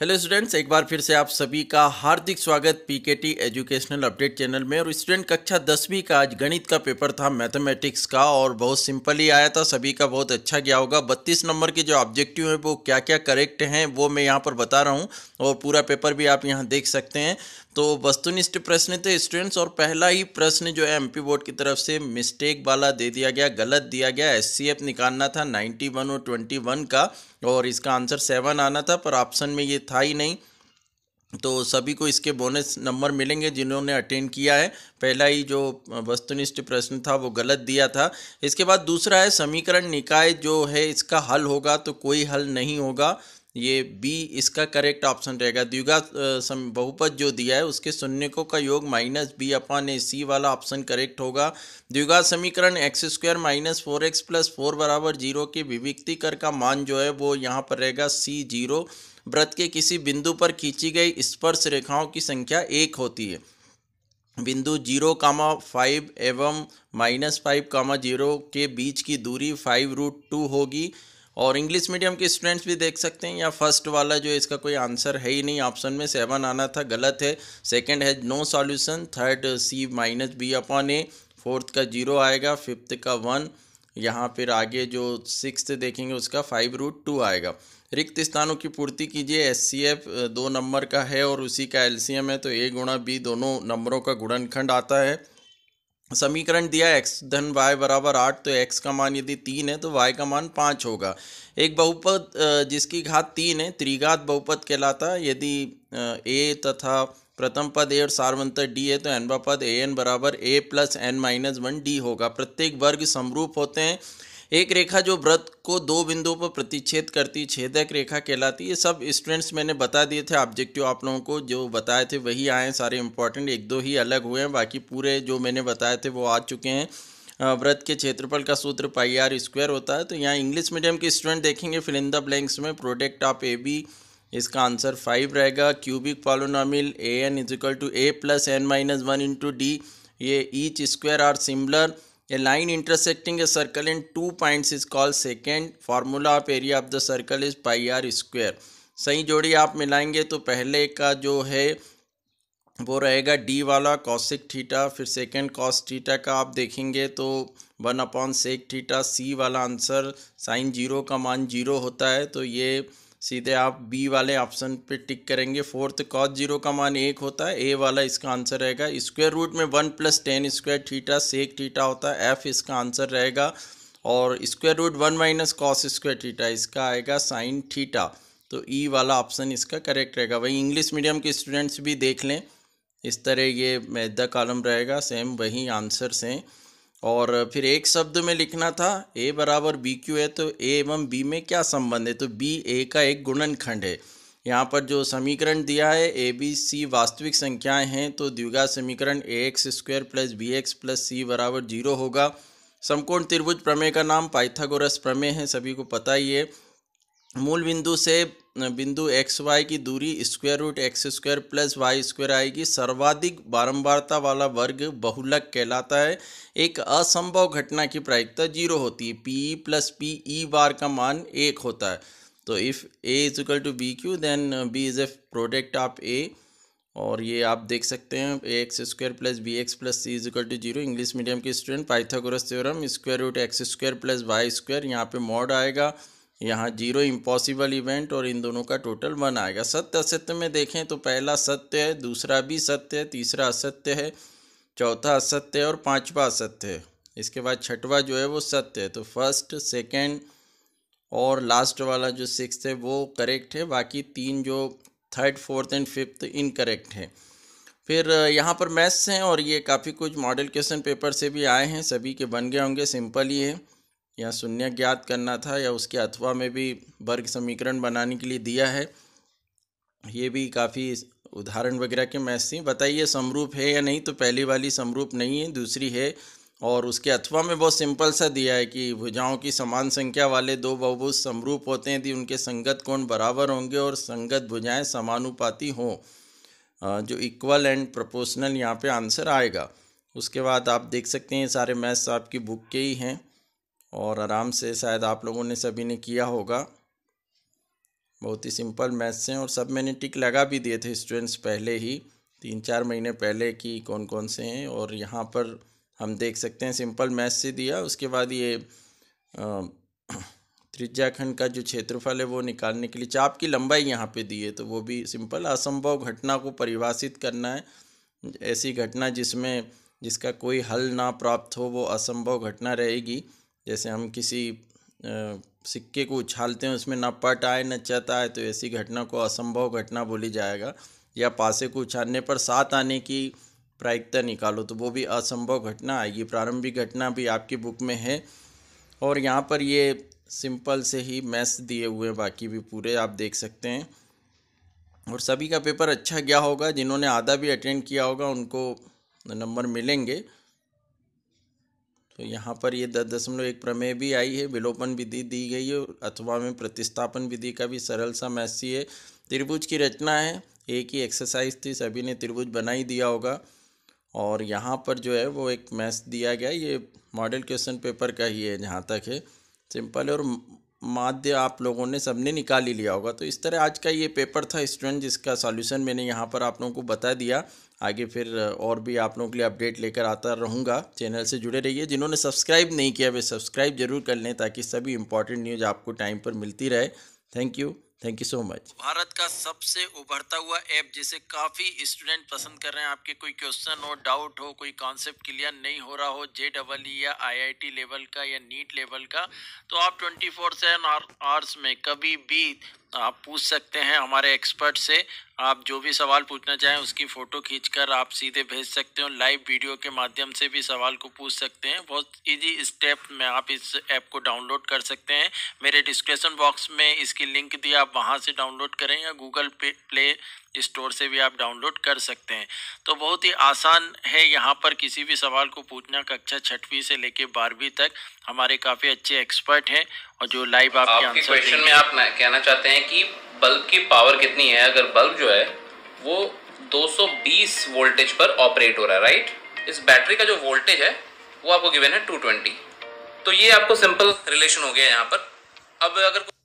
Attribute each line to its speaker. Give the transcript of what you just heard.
Speaker 1: Hello students एक बार फिर से आप सभी का हार्दिक स्वागत पीकेटी एजुकेशनल अपडेट चैनल में और स्टूडेंट कक्षा दसवीं का आज गणित का पेपर था मैथमेटिक्स का और बहुत सिंपल ही आया था सभी का बहुत अच्छा गया होगा 32 नंबर के जो ऑब्जेक्टिव हैं वो क्या क्या करेक्ट हैं वो मैं यहाँ पर बता रहा हूँ और पूरा पेपर भी आप यहाँ देख सकते हैं तो वस्तुनिष्ठ प्रश्न थे स्टूडेंट्स और पहला ही प्रश्न जो है एम बोर्ड की तरफ से मिस्टेक वाला दे दिया गया गलत दिया गया एस निकालना था नाइन्टी और ट्वेंटी का और इसका आंसर सेवन आना था पर ऑप्शन में ये था ही नहीं तो सभी को इसके बोनस नंबर मिलेंगे जिन्होंने अटेंड किया है पहला ही जो वस्तुनिष्ठ प्रश्न था वो गलत दिया था इसके बाद दूसरा है समीकरण निकाय जो है इसका हल होगा तो कोई हल नहीं होगा ये बी इसका करेक्ट ऑप्शन रहेगा द्विघा बहुपद जो दिया है उसके शून्यकों का योग minus B upon A C वाला ऑप्शन करेक्ट होगा द्विघा समीकरण X square minus four X plus four बराबर जीरो के विविक्तिकर का मान जो है वो यहाँ पर रहेगा सी जीरो व्रत के किसी बिंदु पर खींची गई स्पर्श रेखाओं की संख्या एक होती है बिंदु जीरो कामा फाइव एवं माइनस फाइव कामा जीरो के बीच की दूरी फाइव रूट टू होगी और इंग्लिश मीडियम के स्टूडेंट्स भी देख सकते हैं या फर्स्ट वाला जो इसका कोई आंसर है ही नहीं ऑप्शन में सेवन आना था गलत है सेकेंड है no solution third C minus B upon A fourth का जीरो आएगा फिफ्थ का वन यहाँ फिर आगे जो सिक्स देखेंगे उसका फाइव रूट टू आएगा रिक्त स्थानों की पूर्ति कीजिए एस सी एफ दो नंबर का है और उसी का एल सी एम है तो ए गुणा बी दोनों नंबरों का गुणनखंड आता है समीकरण दिया एक्स धन वाई बराबर आठ तो एक्स का मान यदि तीन है तो वाई का मान पाँच होगा एक बहुपद जिसकी घात तीन है त्रिघात बहुपद कहलाता यदि ए तथा प्रथम पद ए और सार्वंतर डी है तो एनवा पद ए एन बराबर A plus N minus one D होगा प्रत्येक वर्ग समरूप होते हैं एक रेखा जो व्रत को दो बिंदुओं पर प्रतिच्छेद करती छेदक रेखा कहलाती ये सब स्टूडेंट्स मैंने बता दिए थे ऑब्जेक्टिव आप लोगों को जो बताए थे वही आए सारे इंपॉर्टेंट एक दो ही अलग हुए हैं बाकी पूरे जो मैंने बताए थे वो आ चुके हैं व्रत के क्षेत्रफल का सूत्र पाई आर स्क्वायर होता है तो यहाँ इंग्लिश मीडियम के स्टूडेंट देखेंगे फिल इन द ब्लैंक्स में प्रोडक्ट ऑफ ए बी इसका आंसर फाइव रहेगा cubic polynomial A N is equal to A plus N minus one into D ये each square are similar A line intersecting a circle in two points is called secant. Formula of area of the circle is pi r square. सही जोड़ी आप मिलाएंगे तो पहले का जो है वो रहेगा डी वाला कॉसिक थीटा फिर सेकंड कॉस थीटा का आप देखेंगे तो one upon sec theta C वाला आंसर साइन जीरो का मान जीरो होता है तो ये सीधे आप बी वाले ऑप्शन पे टिक करेंगे फोर्थ कॉस जीरो का मान एक होता है ए वाला इसका आंसर रहेगा स्क्वायर रूट में one plus tan square theta sec theta होता है एफ इसका आंसर रहेगा और square root one minus cos square theta इसका आएगा साइन थीटा तो ई e वाला ऑप्शन इसका करेक्ट रहेगा वही इंग्लिश मीडियम के स्टूडेंट्स भी देख लें इस तरह ये मैदा कॉलम रहेगा सेम वही आंसर्स हैं और फिर एक शब्द में लिखना था ए बराबर बी क्यू है तो ए एवं बी में क्या संबंध है तो बी ए का एक गुणनखंड है यहाँ पर जो समीकरण दिया है ए बी सी वास्तविक संख्याएं हैं तो द्विघा समीकरण A X square plus B X plus C बराबर जीरो होगा समकोण त्रिभुज प्रमेय का नाम पाइथागोरस प्रमेय है सभी को पता ही है मूल बिंदु से बिंदु एक्स वाई की दूरी square root X square plus Y square आएगी सर्वाधिक बारंबारता वाला वर्ग बहुलक कहलाता है एक असंभव घटना की प्रायिकता जीरो होती है P plus P E bar का मान एक होता है तो if A is equal to B Q then B is A product of A और ये आप देख सकते हैं A X square plus B X plus C is equal to zero English medium के student Pythagoras theorem square root X square plus Y square यहाँ पे mod आएगा यहाँ जीरो इम्पॉसिबल इवेंट और इन दोनों का टोटल वन आएगा सत्य असत्य में देखें तो पहला सत्य है दूसरा भी सत्य है तीसरा असत्य है चौथा असत्य है और पांचवा असत्य है इसके बाद छठवा जो है वो सत्य है तो फर्स्ट सेकंड और लास्ट वाला जो सिक्स है वो करेक्ट है बाकी तीन जो third fourth and fifth incorrect है फिर यहाँ पर मैथ्स हैं और ये काफ़ी कुछ मॉडल क्वेश्चन पेपर से भी आए हैं सभी के बन गए होंगे सिंपल ही है या शून्य ज्ञात करना था या उसके अथवा में भी वर्ग समीकरण बनाने के लिए दिया है ये भी काफ़ी उदाहरण वगैरह के मैथ्स थी बताइए समरूप है या नहीं तो पहली वाली समरूप नहीं है दूसरी है और उसके अथवा में बहुत सिंपल सा दिया है कि भुजाओं की समान संख्या वाले दो बहुभुज समरूप होते हैं यदि उनके संगत कोण बराबर होंगे और संगत भुजाएं समानुपाती हों जो इक्वल एंड प्रोपोर्शनल यहाँ पे आंसर आएगा उसके बाद आप देख सकते हैं सारे मैथ्स आपकी बुक के ही हैं और आराम से शायद आप लोगों ने सभी ने किया होगा बहुत ही सिंपल मैथ्स हैं और सब मैंने टिक लगा भी दिए थे स्टूडेंट्स पहले ही तीन चार महीने पहले कि कौन कौन से हैं और यहाँ पर हम देख सकते हैं सिंपल मैथ से दिया उसके बाद ये त्रिज्याखंड का जो क्षेत्रफल है वो निकालने के लिए चाप की लंबाई यहाँ पे दी है तो वो भी सिंपल असंभव घटना को परिभाषित करना है ऐसी घटना जिसमें जिसका कोई हल ना प्राप्त हो वो असंभव घटना रहेगी जैसे हम किसी सिक्के को उछालते हैं उसमें ना पट आए ना चत आए तो ऐसी घटना को असंभव घटना बोली जाएगा या पासे को उछालने पर साथ आने की प्रायिकता निकालो तो वो भी असंभव घटना आएगी प्रारंभिक घटना भी आपकी बुक में है और यहाँ पर ये सिंपल से ही मैथ्स दिए हुए बाकी भी पूरे आप देख सकते हैं और सभी का पेपर अच्छा गया होगा जिन्होंने आधा भी अटेंड किया होगा उनको नंबर मिलेंगे तो यहाँ पर ये दस दशमलव एक प्रमेय भी आई है विलोपन विधि दी गई है अथवा में प्रतिस्थापन विधि का भी सरल सा मैसी है त्रिभुज की रचना है एक ही एक्सरसाइज थी सभी ने त्रिभुज बना ही दिया होगा और यहाँ पर जो है वो एक मैथ दिया गया ये मॉडल क्वेश्चन पेपर का ही है जहाँ तक है सिंपल और माध्य आप लोगों ने सबने निकाल ही लिया होगा तो इस तरह आज का ये पेपर था स्टूडेंट जिसका सॉल्यूशन मैंने यहाँ पर आप लोगों को बता दिया आगे फिर और भी आप लोगों के लिए अपडेट लेकर आता रहूँगा चैनल से जुड़े रहिए जिन्होंने सब्सक्राइब नहीं किया वे सब्सक्राइब जरूर कर लें ताकि सभी इंपॉर्टेंट न्यूज़ आपको टाइम पर मिलती रहे thank you thank you so much Bharat का सबसे उभरता हुआ ऐप जिसे काफ़ी स्टूडेंट पसंद कर रहे हैं आपके कोई क्वेश्चन हो डाउट हो कोई कॉन्सेप्ट क्लियर नहीं हो रहा हो जे डबल ई या आईआईटी लेवल का या नीट लेवल का तो आप ट्वेंटी फोर सेवन आवर्स में कभी भी आप पूछ सकते हैं हमारे एक्सपर्ट से आप जो भी सवाल पूछना चाहें उसकी फ़ोटो खींचकर आप सीधे भेज सकते हो लाइव वीडियो के माध्यम से भी सवाल को पूछ सकते हैं बहुत इजी स्टेप में आप इस ऐप को डाउनलोड कर सकते हैं मेरे डिस्क्रिप्शन बॉक्स में इसकी लिंक दी आप वहां से डाउनलोड करें या गूगल पे प्ले स्टोर से भी आप डाउनलोड कर सकते हैं तो बहुत ही आसान है यहाँ पर किसी भी सवाल को पूछना कक्षा छठवीं से लेकर बारहवीं तक हमारे काफ़ी अच्छे एक्सपर्ट हैं और जो लाइव आप आपके क्वेश्चन में आप कहना चाहते हैं कि बल्ब की पावर कितनी है अगर बल्ब जो है वो 220 वोल्टेज पर ऑपरेट हो रहा है राइट इस बैटरी का जो वोल्टेज है वो आपको गिवन है 220 तो ये आपको सिंपल रिलेशन हो गया यहाँ पर अब अगर